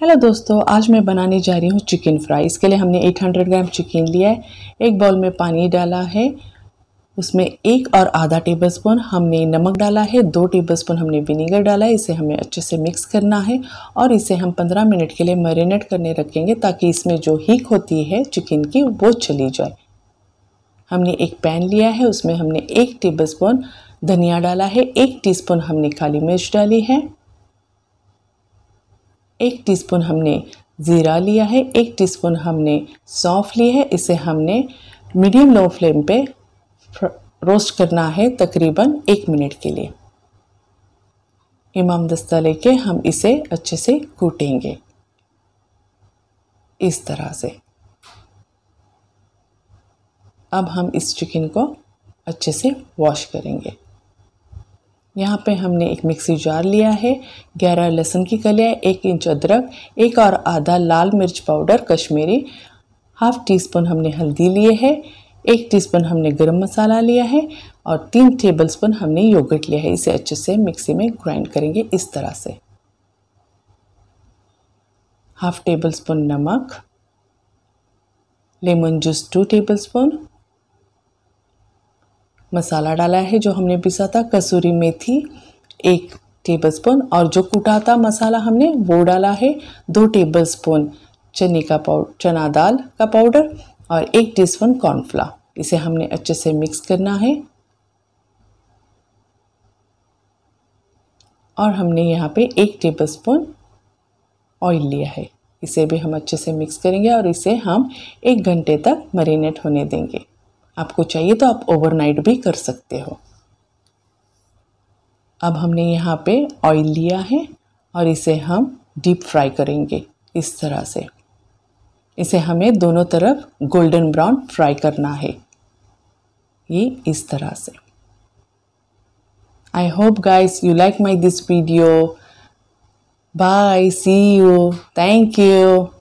hello दोस्तों आज मैं बनाने जा रही हूँ चिकन फ्राई इसके लिए हमने 800 ग्राम चिकन लिया है एक बाउल में पानी डाला है उसमें एक और आधा टेबलस्पून हमने नमक डाला है दो टेबलस्पून हमने विनीगर डाला है इसे हमें अच्छे से मिक्स करना है और इसे हम 15 मिनट के लिए मैरिनेट करने रखेंगे ताकि इसमें जो हीक होती है चिकन की वो चली जाए हमने एक पैन लिया है उसमें हमने एक स्पून धनिया डाला है एक टी हमने काली मिर्च डाली है एक टीस्पून हमने ज़ीरा लिया है एक टीस्पून हमने सौंफ ली है इसे हमने मीडियम लो फ्लेम पे रोस्ट करना है तकरीबन एक मिनट के लिए इमाम दस्ता लेके हम इसे अच्छे से कूटेंगे इस तरह से अब हम इस चिकन को अच्छे से वॉश करेंगे यहाँ पे हमने एक मिक्सी जार लिया है ग्यारह लहसुन की कलियाँ एक इंच अदरक एक और आधा लाल मिर्च powder Kashmiri half teaspoon हमने हल्दी लिए है एक टीस्पून हमने गरम मसाला लिया है और तीन टेबलस्पून हमने योगर्ट लिया है इसे अच्छे से मिक्सी में ग्राइंड करेंगे इस तरह से हाफ टेबल स्पून नमक lemon juice two tablespoon masala डाला है जो हमने पिसा था कसूरी मेथी एक टेबलस्पून और जो कूटा था मसाला हमने वो डाला है दो टेबलस्पून चने का पाउडर चना दाल का पाउडर और एक टीस्पून कॉर्नफ्ला इसे हमने अच्छे से मिक्स करना है और हमने यहाँ पे एक टेबलस्पून ऑयल लिया है इसे भी हम अच्छे से मिक्स करेंगे और इसे हम एक घंटे तक मरीनेट होने देंगे आपको चाहिए तो आप ओवरनाइट भी कर सकते हो अब हमने यहाँ पे ऑयल लिया है और इसे हम डीप फ्राई करेंगे इस तरह से इसे हमें दोनों तरफ गोल्डन ब्राउन फ्राई करना है ये इस तरह से I hope guys you like my this video bye see you thank you